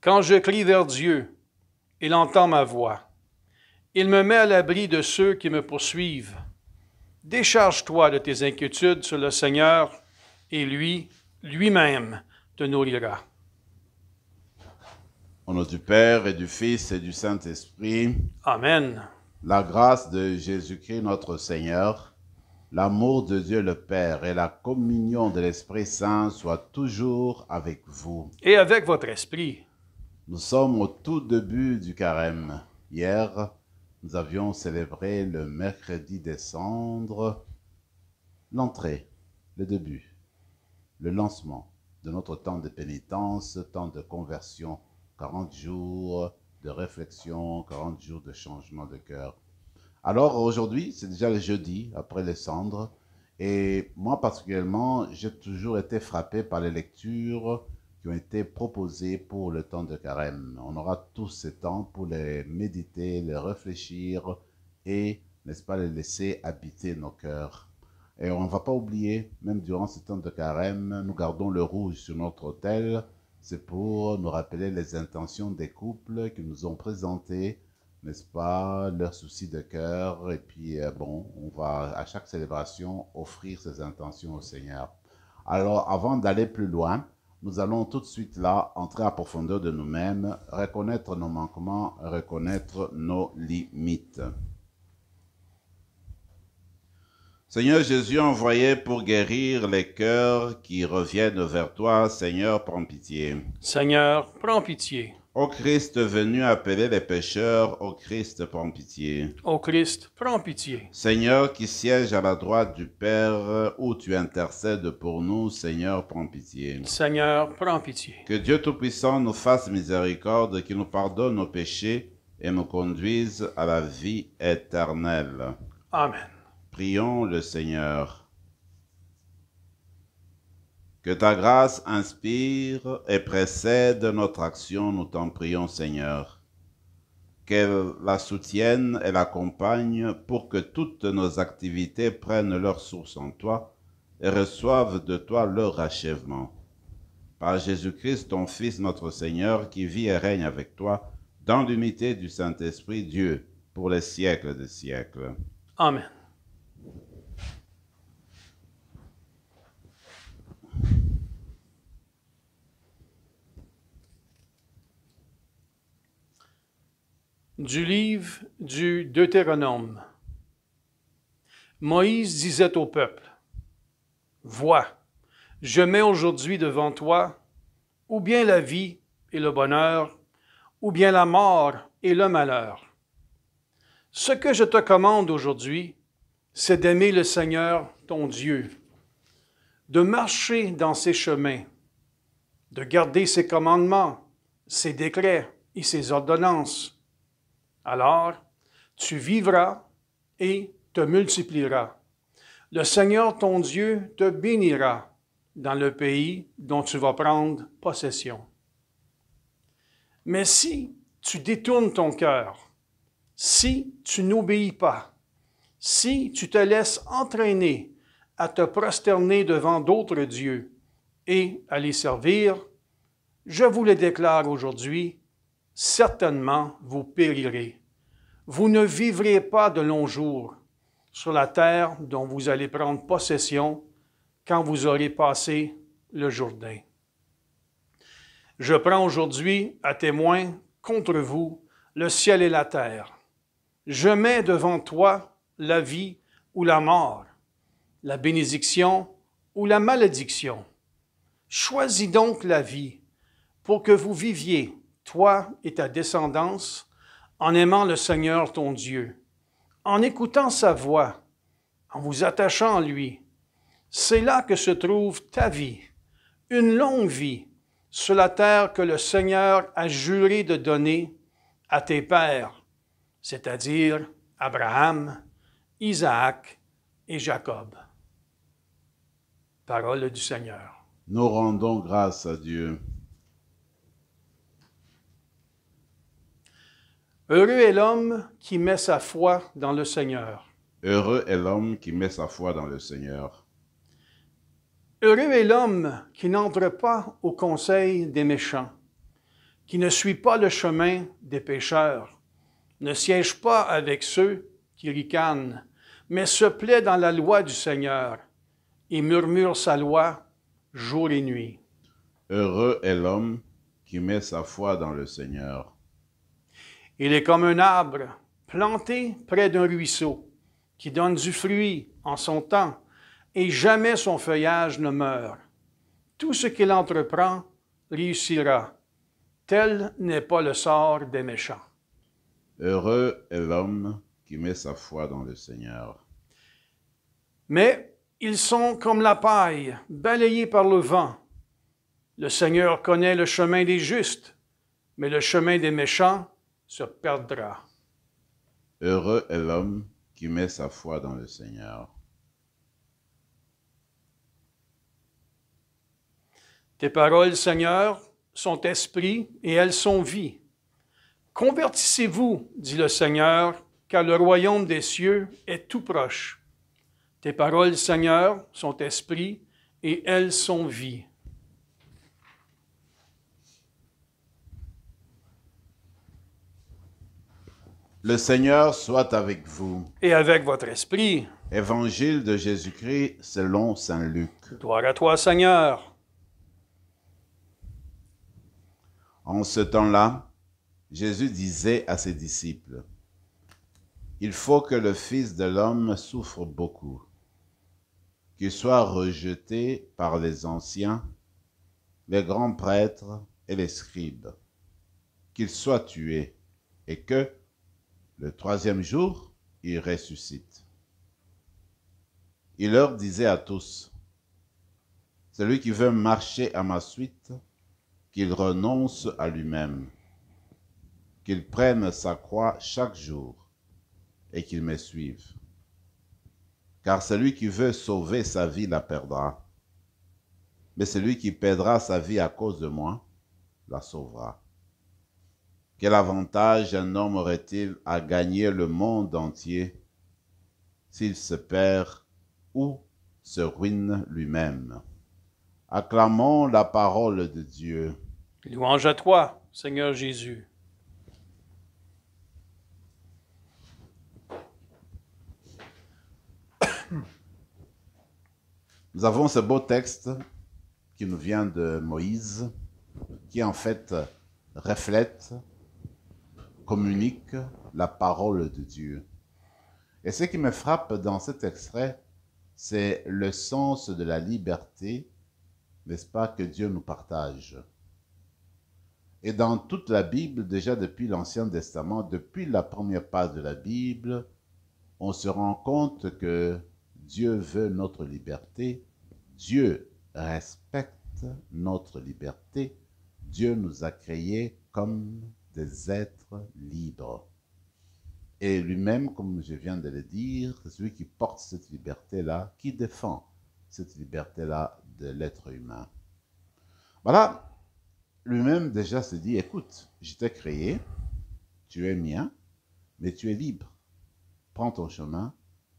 Quand je crie vers Dieu, il entend ma voix. Il me met à l'abri de ceux qui me poursuivent. Décharge-toi de tes inquiétudes sur le Seigneur, et lui, lui-même, te nourrira. Au nom du Père et du Fils et du Saint-Esprit. Amen. La grâce de Jésus-Christ notre Seigneur, l'amour de Dieu le Père et la communion de l'Esprit Saint soient toujours avec vous. Et avec votre esprit. Nous sommes au tout début du carême. Hier, nous avions célébré le mercredi des cendres l'entrée, le début, le lancement de notre temps de pénitence, temps de conversion, 40 jours de réflexion, 40 jours de changement de cœur. Alors aujourd'hui, c'est déjà le jeudi, après les cendres, et moi particulièrement, j'ai toujours été frappé par les lectures été proposés pour le temps de carême. On aura tous ces temps pour les méditer, les réfléchir et, n'est-ce pas, les laisser habiter nos cœurs. Et on ne va pas oublier, même durant ce temps de carême, nous gardons le rouge sur notre autel. C'est pour nous rappeler les intentions des couples qui nous ont présenté, n'est-ce pas, leurs soucis de cœur. Et puis, euh, bon, on va à chaque célébration offrir ces intentions au Seigneur. Alors, avant d'aller plus loin, nous allons tout de suite là entrer à profondeur de nous-mêmes, reconnaître nos manquements, reconnaître nos limites. Seigneur Jésus, envoyé pour guérir les cœurs qui reviennent vers toi, Seigneur, prends pitié. Seigneur, prends pitié. Ô Christ venu appeler les pécheurs, ô Christ, prends pitié. Ô Christ, prends pitié. Seigneur qui siège à la droite du Père, où tu intercèdes pour nous, Seigneur, prends pitié. Seigneur, prends pitié. Que Dieu Tout-Puissant nous fasse miséricorde, qu'il nous pardonne nos péchés et nous conduise à la vie éternelle. Amen. Prions le Seigneur. Que ta grâce inspire et précède notre action, nous t'en prions Seigneur. Qu'elle la soutienne et l'accompagne pour que toutes nos activités prennent leur source en toi et reçoivent de toi leur achèvement. Par Jésus-Christ, ton Fils, notre Seigneur, qui vit et règne avec toi, dans l'unité du Saint-Esprit, Dieu, pour les siècles des siècles. Amen. Du livre du Deutéronome. Moïse disait au peuple, Vois, je mets aujourd'hui devant toi ou bien la vie et le bonheur, ou bien la mort et le malheur. Ce que je te commande aujourd'hui, c'est d'aimer le Seigneur ton Dieu, de marcher dans ses chemins, de garder ses commandements, ses décrets et ses ordonnances, alors, tu vivras et te multiplieras. Le Seigneur ton Dieu te bénira dans le pays dont tu vas prendre possession. Mais si tu détournes ton cœur, si tu n'obéis pas, si tu te laisses entraîner à te prosterner devant d'autres dieux et à les servir, je vous le déclare aujourd'hui, certainement vous périrez. Vous ne vivrez pas de longs jours sur la terre dont vous allez prendre possession quand vous aurez passé le Jourdain. Je prends aujourd'hui à témoin contre vous le ciel et la terre. Je mets devant toi la vie ou la mort, la bénédiction ou la malédiction. Choisis donc la vie pour que vous viviez, toi et ta descendance, en aimant le Seigneur ton Dieu, en écoutant sa voix, en vous attachant à lui. C'est là que se trouve ta vie, une longue vie sur la terre que le Seigneur a juré de donner à tes pères, c'est-à-dire Abraham, Isaac et Jacob. Parole du Seigneur. Nous rendons grâce à Dieu. Heureux est l'homme qui met sa foi dans le Seigneur. Heureux est l'homme qui met sa foi dans le Seigneur. Heureux est l'homme qui n'entre pas au conseil des méchants, qui ne suit pas le chemin des pécheurs, ne siège pas avec ceux qui ricanent, mais se plaît dans la loi du Seigneur et murmure sa loi jour et nuit. Heureux est l'homme qui met sa foi dans le Seigneur. Il est comme un arbre planté près d'un ruisseau qui donne du fruit en son temps, et jamais son feuillage ne meurt. Tout ce qu'il entreprend réussira. Tel n'est pas le sort des méchants. Heureux est l'homme qui met sa foi dans le Seigneur. Mais ils sont comme la paille, balayée par le vent. Le Seigneur connaît le chemin des justes, mais le chemin des méchants se perdra. Heureux est l'homme qui met sa foi dans le Seigneur. Tes paroles, Seigneur, sont esprit et elles sont vie. Convertissez-vous, dit le Seigneur, car le royaume des cieux est tout proche. Tes paroles, Seigneur, sont esprit et elles sont vie. Le Seigneur soit avec vous. Et avec votre esprit. Évangile de Jésus-Christ selon Saint Luc. Gloire à toi, Seigneur. En ce temps-là, Jésus disait à ses disciples, Il faut que le Fils de l'homme souffre beaucoup, qu'il soit rejeté par les anciens, les grands prêtres et les scribes, qu'il soit tué, et que, le troisième jour, il ressuscite. Il leur disait à tous, Celui qui veut marcher à ma suite, qu'il renonce à lui-même, qu'il prenne sa croix chaque jour et qu'il me suive. Car celui qui veut sauver sa vie la perdra, mais celui qui perdra sa vie à cause de moi la sauvera. Quel avantage un homme aurait-il à gagner le monde entier s'il se perd ou se ruine lui-même Acclamons la parole de Dieu. Louange à toi, Seigneur Jésus. Nous avons ce beau texte qui nous vient de Moïse, qui en fait reflète communique la parole de Dieu. Et ce qui me frappe dans cet extrait, c'est le sens de la liberté, n'est-ce pas, que Dieu nous partage. Et dans toute la Bible, déjà depuis l'Ancien Testament, depuis la première page de la Bible, on se rend compte que Dieu veut notre liberté, Dieu respecte notre liberté, Dieu nous a créés comme des êtres libres. Et lui-même, comme je viens de le dire, celui qui porte cette liberté-là, qui défend cette liberté-là de l'être humain. Voilà, lui-même déjà se dit, écoute, je t'ai créé, tu es mien, mais tu es libre. Prends ton chemin,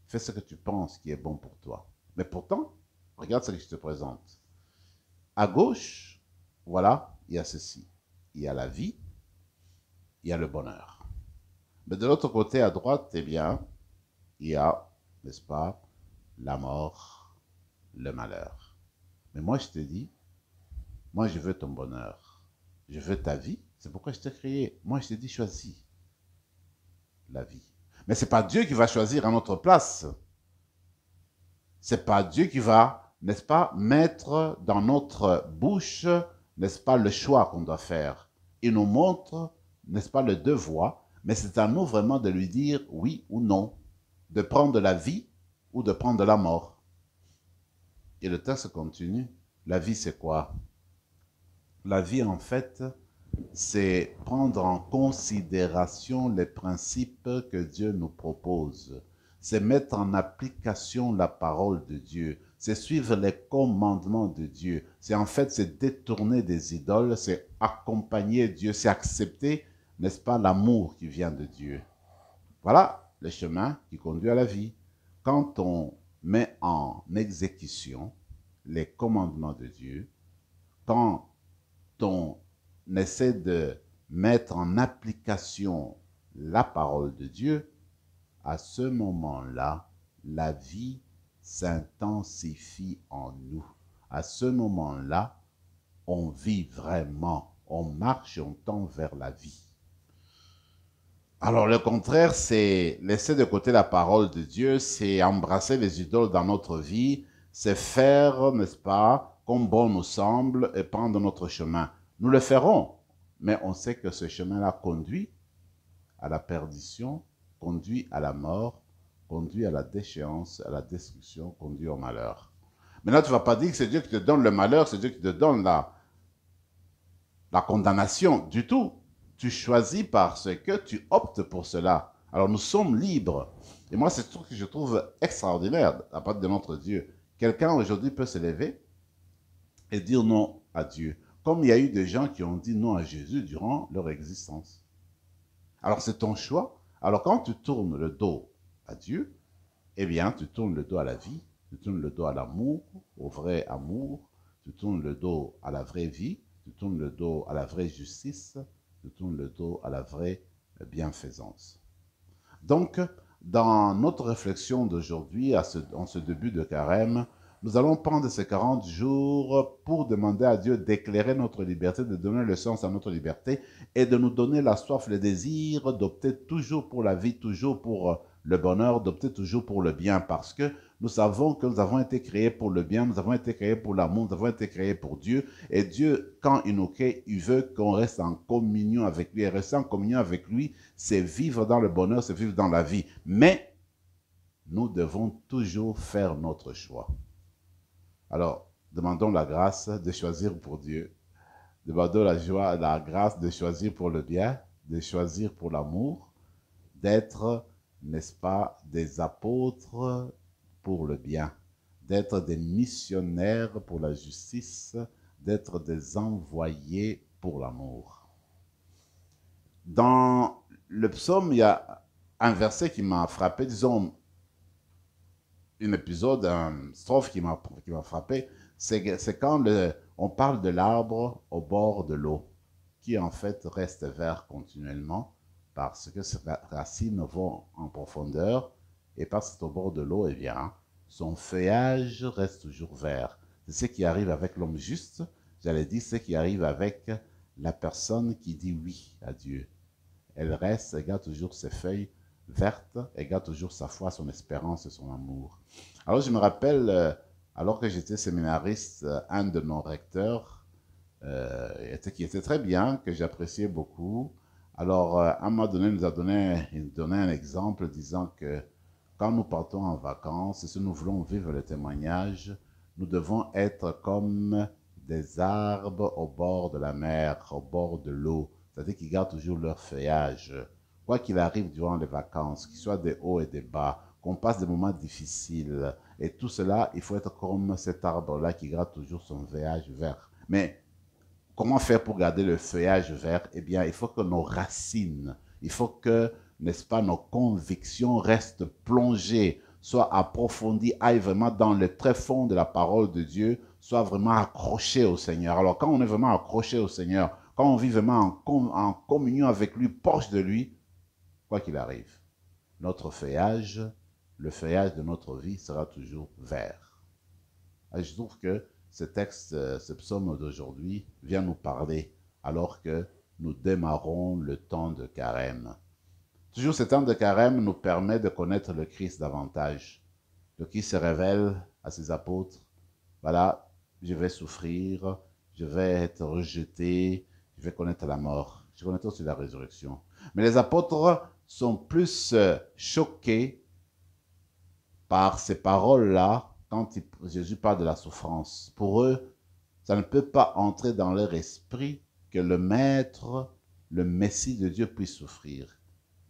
fais ce que tu penses qui est bon pour toi. Mais pourtant, regarde ce que je te présente. À gauche, voilà, il y a ceci. Il y a la vie, il y a le bonheur. Mais de l'autre côté, à droite, eh bien, il y a, n'est-ce pas, la mort, le malheur. Mais moi, je te dis, moi, je veux ton bonheur. Je veux ta vie. C'est pourquoi je t'ai créé. Moi, je te dis, choisis la vie. Mais ce n'est pas Dieu qui va choisir à notre place. Ce n'est pas Dieu qui va, n'est-ce pas, mettre dans notre bouche, n'est-ce pas, le choix qu'on doit faire. Il nous montre n'est-ce pas, le devoir, mais c'est à nous vraiment de lui dire oui ou non, de prendre la vie ou de prendre la mort. Et le texte continue. La vie, c'est quoi La vie, en fait, c'est prendre en considération les principes que Dieu nous propose. C'est mettre en application la parole de Dieu. C'est suivre les commandements de Dieu. C'est en fait, c'est détourner des idoles, c'est accompagner Dieu, c'est accepter n'est-ce pas l'amour qui vient de Dieu Voilà le chemin qui conduit à la vie. Quand on met en exécution les commandements de Dieu, quand on essaie de mettre en application la parole de Dieu, à ce moment-là, la vie s'intensifie en nous. À ce moment-là, on vit vraiment, on marche, on tend vers la vie. Alors le contraire, c'est laisser de côté la parole de Dieu, c'est embrasser les idoles dans notre vie, c'est faire, n'est-ce pas, comme bon nous semble et prendre notre chemin. Nous le ferons, mais on sait que ce chemin-là conduit à la perdition, conduit à la mort, conduit à la déchéance, à la destruction, conduit au malheur. Mais là, tu ne vas pas dire que c'est Dieu qui te donne le malheur, c'est Dieu qui te donne la, la condamnation du tout. Tu choisis parce que tu optes pour cela. Alors nous sommes libres. Et moi, c'est ce que je trouve extraordinaire à part de notre Dieu. Quelqu'un aujourd'hui peut se lever et dire non à Dieu. Comme il y a eu des gens qui ont dit non à Jésus durant leur existence. Alors c'est ton choix. Alors quand tu tournes le dos à Dieu, eh bien tu tournes le dos à la vie, tu tournes le dos à l'amour, au vrai amour, tu tournes le dos à la vraie vie, tu tournes le dos à la vraie justice, je tourne le dos à la vraie bienfaisance. Donc, dans notre réflexion d'aujourd'hui, en ce début de carême, nous allons prendre ces 40 jours pour demander à Dieu d'éclairer notre liberté, de donner le sens à notre liberté et de nous donner la soif, le désir d'opter toujours pour la vie, toujours pour le bonheur d'opter toujours pour le bien parce que nous savons que nous avons été créés pour le bien, nous avons été créés pour l'amour, nous avons été créés pour Dieu. Et Dieu, quand il nous crée, il veut qu'on reste en communion avec lui. Et rester en communion avec lui, c'est vivre dans le bonheur, c'est vivre dans la vie. Mais nous devons toujours faire notre choix. Alors, demandons la grâce de choisir pour Dieu. Demandons la joie, la grâce de choisir pour le bien, de choisir pour l'amour, d'être n'est-ce pas, des apôtres pour le bien, d'être des missionnaires pour la justice, d'être des envoyés pour l'amour. Dans le psaume, il y a un verset qui m'a frappé, disons, un épisode, une strophe qui m'a frappé, c'est quand on parle de l'arbre au bord de l'eau, qui en fait reste vert continuellement, parce que ses racines vont en profondeur et passent au bord de l'eau, et eh bien, son feuillage reste toujours vert. C'est ce qui arrive avec l'homme juste, j'allais dire ce qui arrive avec la personne qui dit oui à Dieu. Elle reste, elle garde toujours ses feuilles vertes, elle garde toujours sa foi, son espérance et son amour. Alors je me rappelle, euh, alors que j'étais séminariste, euh, un de nos recteurs, euh, qui était très bien, que j'appréciais beaucoup, alors, à euh, un moment donné, nous a donné, un exemple disant que quand nous partons en vacances, et si nous voulons vivre le témoignage, nous devons être comme des arbres au bord de la mer, au bord de l'eau, c'est-à-dire qu'ils gardent toujours leur feuillage. Quoi qu'il arrive durant les vacances, qu'il soit des hauts et des bas, qu'on passe des moments difficiles, et tout cela, il faut être comme cet arbre-là qui garde toujours son feuillage vert. Mais Comment faire pour garder le feuillage vert Eh bien, il faut que nos racines, il faut que, n'est-ce pas, nos convictions restent plongées, soient approfondies, aillent vraiment dans le très fond de la parole de Dieu, soient vraiment accrochées au Seigneur. Alors, quand on est vraiment accroché au Seigneur, quand on vit vraiment en, en communion avec lui, proche de lui, quoi qu'il arrive, notre feuillage, le feuillage de notre vie sera toujours vert. Je trouve que ce texte, euh, ce psaume d'aujourd'hui vient nous parler alors que nous démarrons le temps de carême. Toujours ce temps de carême nous permet de connaître le Christ davantage. de qui se révèle à ses apôtres. Voilà, je vais souffrir, je vais être rejeté, je vais connaître la mort, je connaître aussi la résurrection. Mais les apôtres sont plus euh, choqués par ces paroles-là quand Jésus parle de la souffrance, pour eux, ça ne peut pas entrer dans leur esprit que le Maître, le Messie de Dieu puisse souffrir.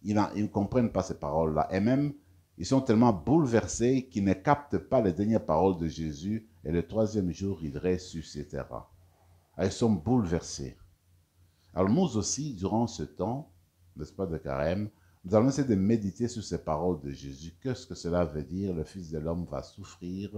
Ils, ne comprennent pas ces paroles-là. Et même, ils sont tellement bouleversés qu'ils ne captent pas les dernières paroles de Jésus. Et le troisième jour, il ressuscitera. Ah, ils sont bouleversés. Alors nous aussi, durant ce temps, n'est-ce pas, de carême, nous allons essayer de méditer sur ces paroles de Jésus. Qu'est-ce que cela veut dire Le Fils de l'homme va souffrir,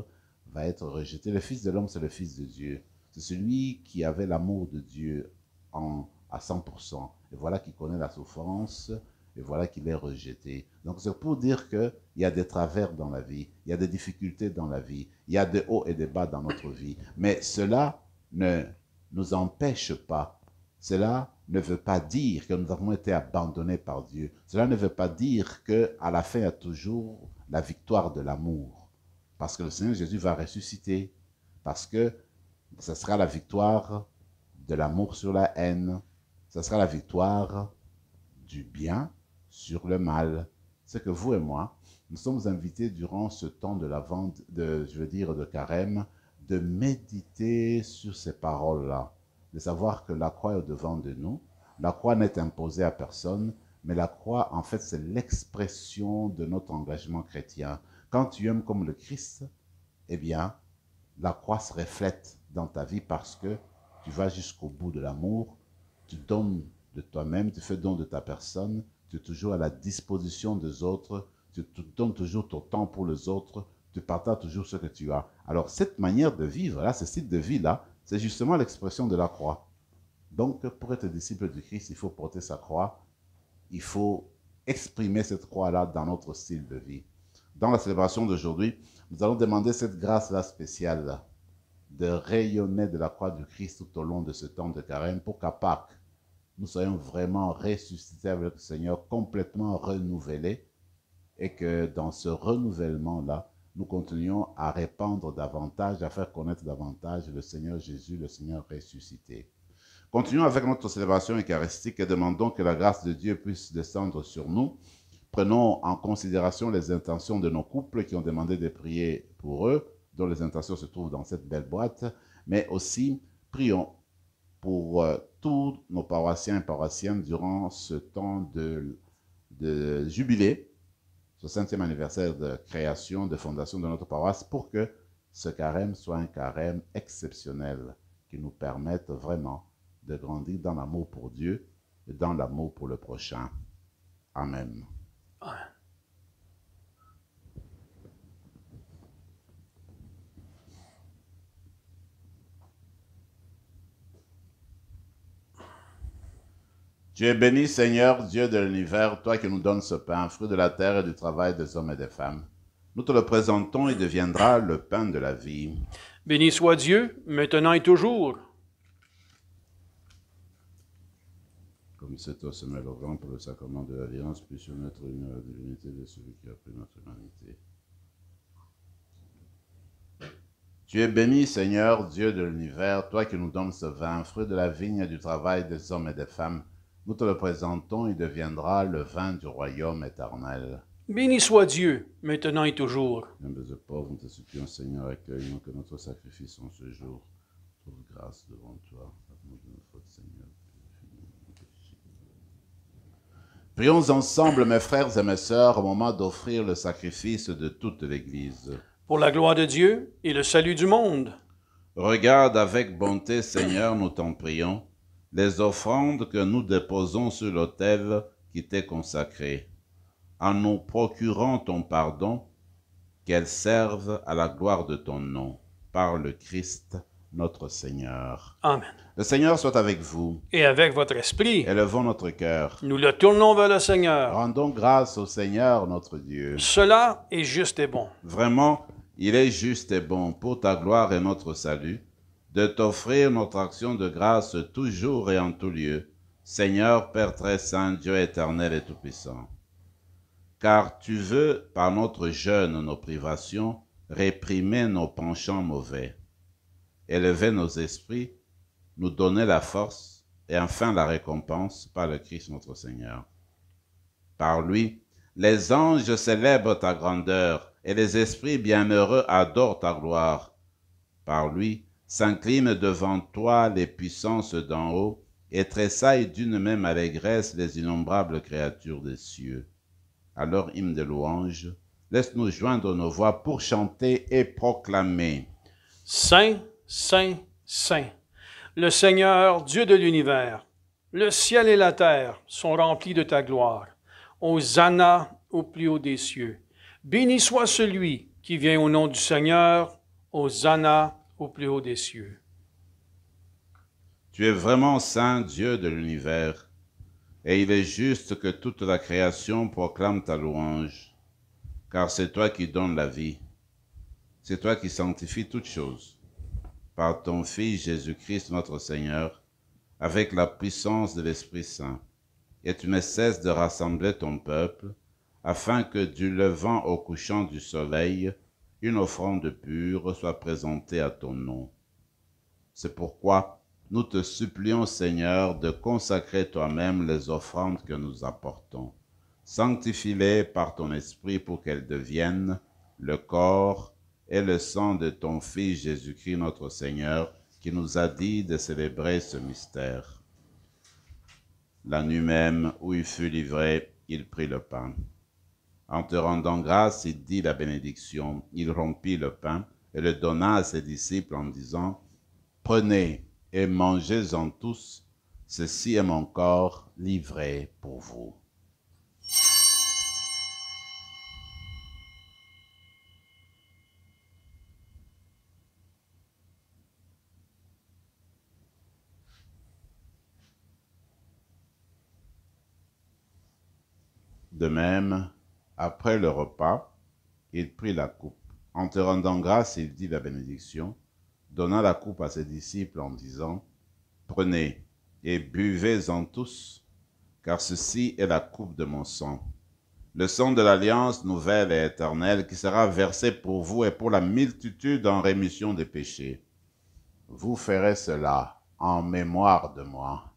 va être rejeté. Le Fils de l'homme, c'est le Fils de Dieu. C'est celui qui avait l'amour de Dieu en, à 100%. Et voilà qu'il connaît la souffrance, et voilà qu'il est rejeté. Donc c'est pour dire qu'il y a des travers dans la vie, il y a des difficultés dans la vie, il y a des hauts et des bas dans notre vie. Mais cela ne nous empêche pas, cela ne veut pas dire que nous avons été abandonnés par Dieu. Cela ne veut pas dire que à la fin, il y a toujours la victoire de l'amour. Parce que le Seigneur Jésus va ressusciter. Parce que ce sera la victoire de l'amour sur la haine. Ce sera la victoire du bien sur le mal. C'est que vous et moi, nous sommes invités durant ce temps de la vente, de, je veux dire, de carême, de méditer sur ces paroles-là de savoir que la croix est au-devant de nous. La croix n'est imposée à personne, mais la croix, en fait, c'est l'expression de notre engagement chrétien. Quand tu aimes comme le Christ, eh bien, la croix se reflète dans ta vie parce que tu vas jusqu'au bout de l'amour, tu donnes de toi-même, tu fais don de ta personne, tu es toujours à la disposition des autres, tu donnes toujours ton temps pour les autres, tu partages toujours ce que tu as. Alors, cette manière de vivre, là, ce style de vie-là, c'est justement l'expression de la croix. Donc, pour être disciple du Christ, il faut porter sa croix. Il faut exprimer cette croix-là dans notre style de vie. Dans la célébration d'aujourd'hui, nous allons demander cette grâce-là spéciale de rayonner de la croix du Christ tout au long de ce temps de carême pour qu'à Pâques, nous soyons vraiment ressuscités avec le Seigneur, complètement renouvelés, et que dans ce renouvellement-là, nous continuons à répandre davantage, à faire connaître davantage le Seigneur Jésus, le Seigneur ressuscité. Continuons avec notre célébration eucharistique et demandons que la grâce de Dieu puisse descendre sur nous. Prenons en considération les intentions de nos couples qui ont demandé de prier pour eux, dont les intentions se trouvent dans cette belle boîte, mais aussi prions pour euh, tous nos paroissiens et paroissiennes durant ce temps de jubilé 60e anniversaire de création, de fondation de notre paroisse pour que ce carême soit un carême exceptionnel qui nous permette vraiment de grandir dans l'amour pour Dieu et dans l'amour pour le prochain. Amen. Tu es béni, Seigneur, Dieu de l'univers, toi qui nous donnes ce pain, fruit de la terre et du travail des hommes et des femmes. Nous te le présentons et deviendra le pain de la vie. Béni soit Dieu, maintenant et toujours. Comme c'est au sommet pour le sacrement de l'Alliance, puissions notre union et euh, de celui qui a pris notre humanité. Tu es béni, Seigneur, Dieu de l'univers, toi qui nous donnes ce vin, fruit de la vigne et du travail des hommes et des femmes. Nous te le présentons, il deviendra le vin du royaume éternel. Béni soit Dieu, maintenant et toujours. nous te supplions, Seigneur, accueille que notre sacrifice en ce jour trouve grâce devant toi. Prions ensemble, mes frères et mes sœurs, au moment d'offrir le sacrifice de toute l'Église. Pour la gloire de Dieu et le salut du monde. Regarde avec bonté, Seigneur, nous t'en prions les offrandes que nous déposons sur l'autel qui t'est consacré, en nous procurant ton pardon, qu'elles servent à la gloire de ton nom, par le Christ notre Seigneur. Amen. Le Seigneur soit avec vous. Et avec votre esprit. Élevons notre cœur. Nous le tournons vers le Seigneur. Rendons grâce au Seigneur notre Dieu. Cela est juste et bon. Vraiment, il est juste et bon pour ta gloire et notre salut de t'offrir notre action de grâce toujours et en tout lieu, Seigneur Père très saint, Dieu éternel et tout-puissant. Car tu veux, par notre jeûne, nos privations, réprimer nos penchants mauvais, élever nos esprits, nous donner la force et enfin la récompense par le Christ notre Seigneur. Par lui, les anges célèbrent ta grandeur et les esprits bienheureux adorent ta gloire. Par lui, s'inclinent devant toi les puissances d'en haut, et tressaillent d'une même allégresse les innombrables créatures des cieux. Alors, hymne de louange, laisse-nous joindre nos voix pour chanter et proclamer. Saint, Saint, Saint, le Seigneur, Dieu de l'univers, le ciel et la terre sont remplis de ta gloire. Hosanna au plus haut des cieux. Béni soit celui qui vient au nom du Seigneur. Hosanna au plus haut des cieux. Tu es vraiment saint Dieu de l'univers, et il est juste que toute la création proclame ta louange, car c'est toi qui donnes la vie, c'est toi qui sanctifies toutes choses, par ton Fils Jésus-Christ notre Seigneur, avec la puissance de l'Esprit Saint, et tu ne cesses de rassembler ton peuple, afin que du levant au couchant du soleil, une offrande pure soit présentée à ton nom. C'est pourquoi nous te supplions, Seigneur, de consacrer toi-même les offrandes que nous apportons. Sanctifie-les par ton esprit pour qu'elles deviennent le corps et le sang de ton Fils Jésus-Christ notre Seigneur, qui nous a dit de célébrer ce mystère. La nuit même où il fut livré, il prit le pain. En te rendant grâce, il dit la bénédiction. Il rompit le pain et le donna à ses disciples en disant, Prenez et mangez-en tous, ceci est mon corps livré pour vous. De même, après le repas, il prit la coupe. En te rendant grâce, il dit la bénédiction, donna la coupe à ses disciples en disant, Prenez et buvez-en tous, car ceci est la coupe de mon sang. Le sang de l'alliance nouvelle et éternelle qui sera versé pour vous et pour la multitude en rémission des péchés. Vous ferez cela en mémoire de moi.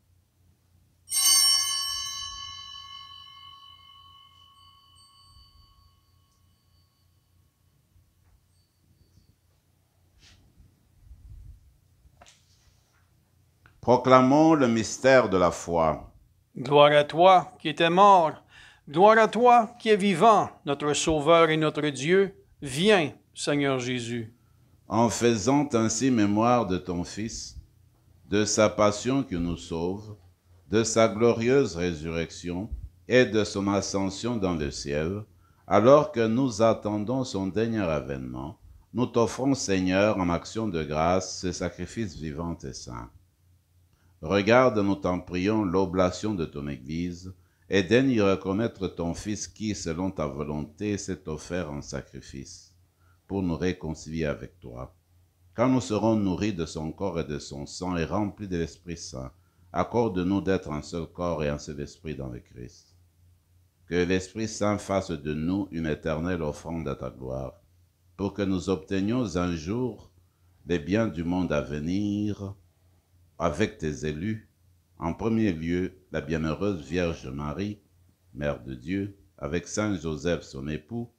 Proclamons le mystère de la foi. Gloire à toi qui étais mort, gloire à toi qui es vivant, notre Sauveur et notre Dieu. Viens, Seigneur Jésus. En faisant ainsi mémoire de ton Fils, de sa passion qui nous sauve, de sa glorieuse résurrection et de son ascension dans le ciel, alors que nous attendons son dernier avènement, nous t'offrons, Seigneur, en action de grâce, ce sacrifice vivant et saint. Regarde, nous t'en prions, l'oblation de ton Église, et daigne y reconnaître ton Fils qui, selon ta volonté, s'est offert en sacrifice pour nous réconcilier avec toi. Quand nous serons nourris de son corps et de son sang et remplis de l'Esprit Saint, accorde-nous d'être un seul corps et un seul esprit dans le Christ. Que l'Esprit Saint fasse de nous une éternelle offrande à ta gloire, pour que nous obtenions un jour les biens du monde à venir avec tes élus, en premier lieu la bienheureuse Vierge Marie, Mère de Dieu, avec Saint Joseph son époux,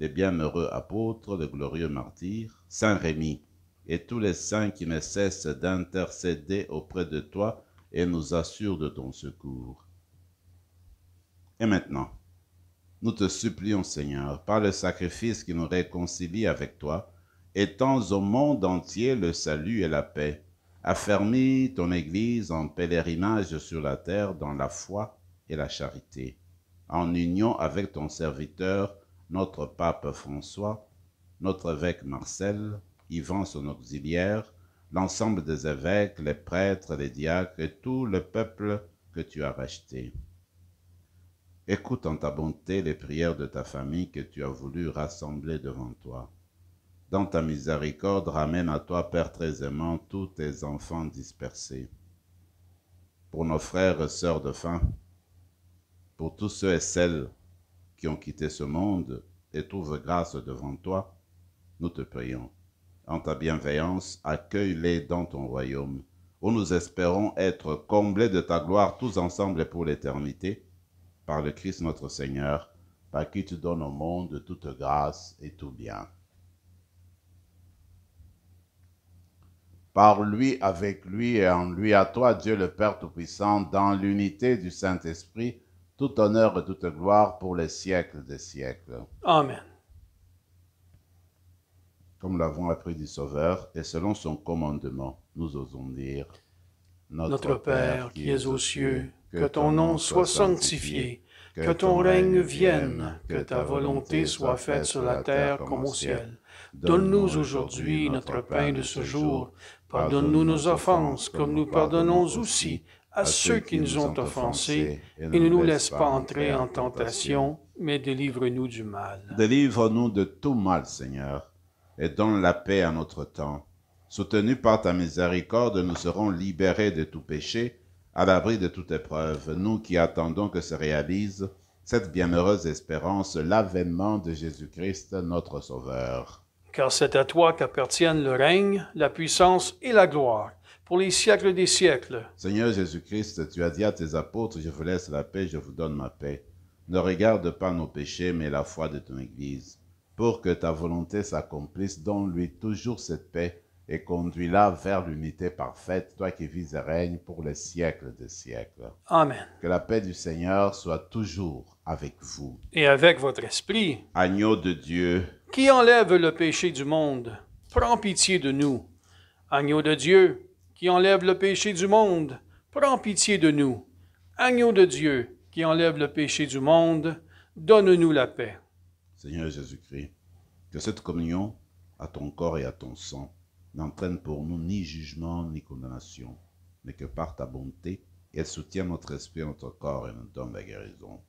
les bienheureux apôtres, les glorieux martyrs, Saint Rémi, et tous les saints qui ne cessent d'intercéder auprès de toi et nous assurent de ton secours. Et maintenant, nous te supplions Seigneur, par le sacrifice qui nous réconcilie avec toi, étends au monde entier le salut et la paix Affermis ton Église en pèlerinage sur la terre dans la foi et la charité, en union avec ton serviteur, notre pape François, notre évêque Marcel, Yvan son auxiliaire, l'ensemble des évêques, les prêtres, les diacres et tout le peuple que tu as racheté. Écoute en ta bonté les prières de ta famille que tu as voulu rassembler devant toi dans ta miséricorde, ramène à toi, Père très aimant, tous tes enfants dispersés. Pour nos frères et sœurs de faim, pour tous ceux et celles qui ont quitté ce monde et trouvent grâce devant toi, nous te prions. En ta bienveillance, accueille-les dans ton royaume, où nous espérons être comblés de ta gloire tous ensemble pour l'éternité, par le Christ notre Seigneur, par qui tu donnes au monde toute grâce et tout bien. par lui, avec lui et en lui, à toi, Dieu le Père Tout-Puissant, dans l'unité du Saint-Esprit, tout honneur et toute gloire pour les siècles des siècles. Amen. Comme l'avons appris du Sauveur, et selon son commandement, nous osons dire, Notre, Père qui es aux cieux, que ton nom soit sanctifié, que ton règne vienne, que ta volonté soit faite sur la terre comme au ciel. Donne-nous aujourd'hui notre pain de ce jour. Pardonne-nous nos offenses, comme nous pardonnons aussi à ceux qui nous ont offensés, et ne nous laisse pas entrer en tentation, mais délivre-nous du mal. Délivre-nous de tout mal, Seigneur, et donne la paix à notre temps. Soutenu par ta miséricorde, nous serons libérés de tout péché, à l'abri de toute épreuve, nous qui attendons que se réalise cette bienheureuse espérance, l'avènement de Jésus-Christ, notre Sauveur car c'est à toi qu'appartiennent le règne, la puissance et la gloire, pour les siècles des siècles. Seigneur Jésus-Christ, tu as dit à tes apôtres, je vous laisse la paix, je vous donne ma paix. Ne regarde pas nos péchés, mais la foi de ton Église, pour que ta volonté s'accomplisse, donne-lui toujours cette paix et conduis-la vers l'unité parfaite, toi qui vis et règnes pour les siècles des siècles. Amen. Que la paix du Seigneur soit toujours avec vous. Et avec votre esprit. Agneau de Dieu qui enlève le péché du monde, prends pitié de nous. Agneau de Dieu, qui enlève le péché du monde, prends pitié de nous. Agneau de Dieu, qui enlève le péché du monde, donne-nous la paix. Seigneur Jésus-Christ, que cette communion à ton corps et à ton sang n'entraîne pour nous ni jugement ni condamnation, mais que par ta bonté, elle soutienne notre esprit, notre corps et nous donne la guérison.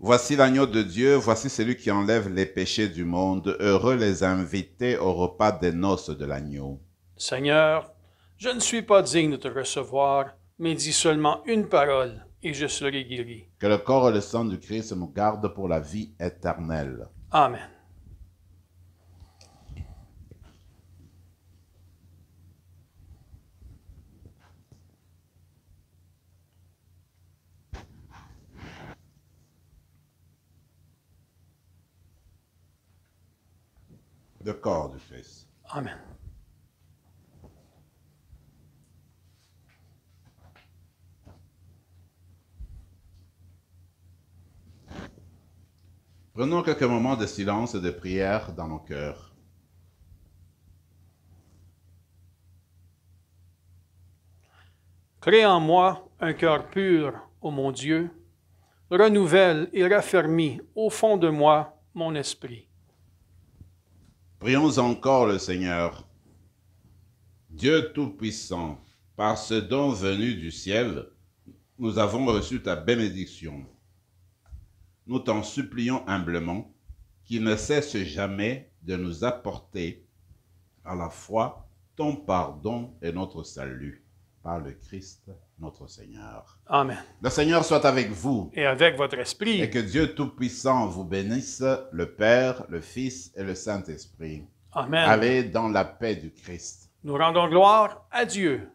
Voici l'agneau de Dieu, voici celui qui enlève les péchés du monde. Heureux les invités au repas des noces de l'agneau. Seigneur, je ne suis pas digne de te recevoir, mais dis seulement une parole, et je serai guéri. Que le corps et le sang du Christ nous gardent pour la vie éternelle. Amen. de corps du Fils. Amen. Prenons quelques moments de silence et de prière dans nos cœurs. Crée en moi un cœur pur, ô mon Dieu. Renouvelle et raffermis au fond de moi mon esprit. Prions encore le Seigneur. Dieu Tout-Puissant, par ce don venu du ciel, nous avons reçu ta bénédiction. Nous t'en supplions humblement qu'il ne cesse jamais de nous apporter à la fois ton pardon et notre salut le Christ notre Seigneur. Amen. Le Seigneur soit avec vous. Et avec votre esprit. Et que Dieu Tout-Puissant vous bénisse, le Père, le Fils et le Saint-Esprit. Amen. Allez dans la paix du Christ. Nous rendons gloire à Dieu.